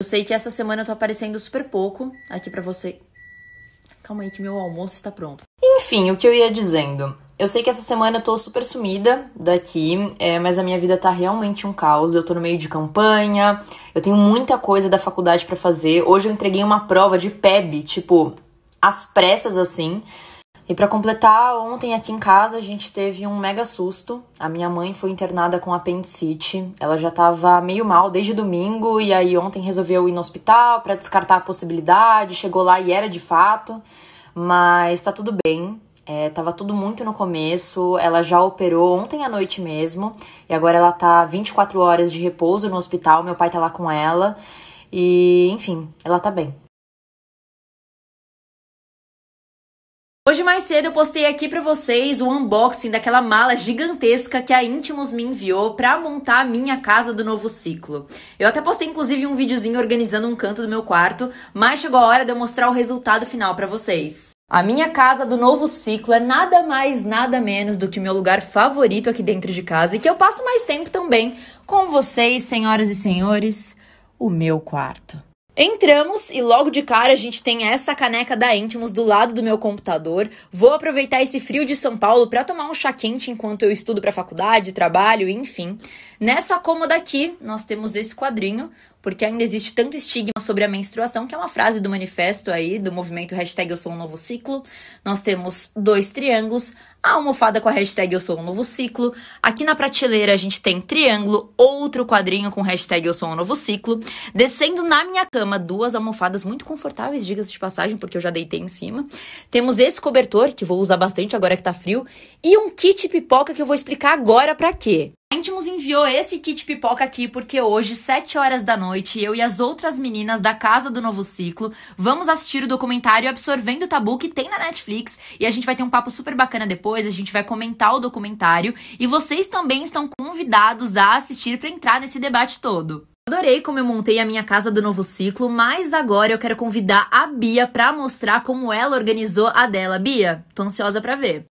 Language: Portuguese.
Eu sei que essa semana eu tô aparecendo super pouco aqui para você. Calma aí que meu almoço está pronto. Enfim, o que eu ia dizendo. Eu sei que essa semana eu tô super sumida daqui, é, mas a minha vida tá realmente um caos. Eu tô no meio de campanha, eu tenho muita coisa da faculdade para fazer. Hoje eu entreguei uma prova de PEB, tipo, às pressas assim. E para completar, ontem aqui em casa a gente teve um mega susto. A minha mãe foi internada com apendicite. Ela já estava meio mal desde domingo e aí ontem resolveu ir no hospital para descartar a possibilidade. Chegou lá e era de fato, mas tá tudo bem. É, tava tudo muito no começo, ela já operou ontem à noite mesmo, e agora ela tá 24 horas de repouso no hospital, meu pai tá lá com ela, e enfim, ela tá bem. Hoje mais cedo eu postei aqui para vocês o unboxing daquela mala gigantesca que a Intimus me enviou para montar a minha casa do novo ciclo. Eu até postei inclusive um videozinho organizando um canto do meu quarto, mas chegou a hora de eu mostrar o resultado final para vocês. A minha casa do novo ciclo é nada mais, nada menos do que meu lugar favorito aqui dentro de casa e que eu passo mais tempo também com vocês, senhoras e senhores, o meu quarto. Entramos e logo de cara a gente tem essa caneca da Intimus do lado do meu computador. Vou aproveitar esse frio de São Paulo para tomar um chá quente enquanto eu estudo para faculdade, trabalho, enfim. Nessa cômoda aqui, nós temos esse quadrinho, porque ainda existe tanto estigma sobre a menstruação, que é uma frase do manifesto aí, do movimento hashtag Eu Sou Um Novo Ciclo. Nós temos dois triângulos, a almofada com a hashtag Eu Sou Um Novo Ciclo. Aqui na prateleira a gente tem triângulo, outro quadrinho com hashtag Eu Sou Um Novo Ciclo. Descendo na minha cama, duas almofadas muito confortáveis, diga-se de passagem, porque eu já deitei em cima. Temos esse cobertor, que vou usar bastante agora que tá frio, e um kit pipoca que eu vou explicar agora para quê. A Intimus enviou esse kit pipoca aqui porque hoje, 7 horas da noite, eu e as outras meninas da Casa do Novo Ciclo vamos assistir o documentário Absorvendo o Tabu que tem na Netflix e a gente vai ter um papo super bacana depois, a gente vai comentar o documentário e vocês também estão convidados a assistir para entrar nesse debate todo. Adorei como eu montei a minha casa do novo ciclo, mas agora eu quero convidar a Bia para mostrar como ela organizou a dela. Bia, tô ansiosa para ver.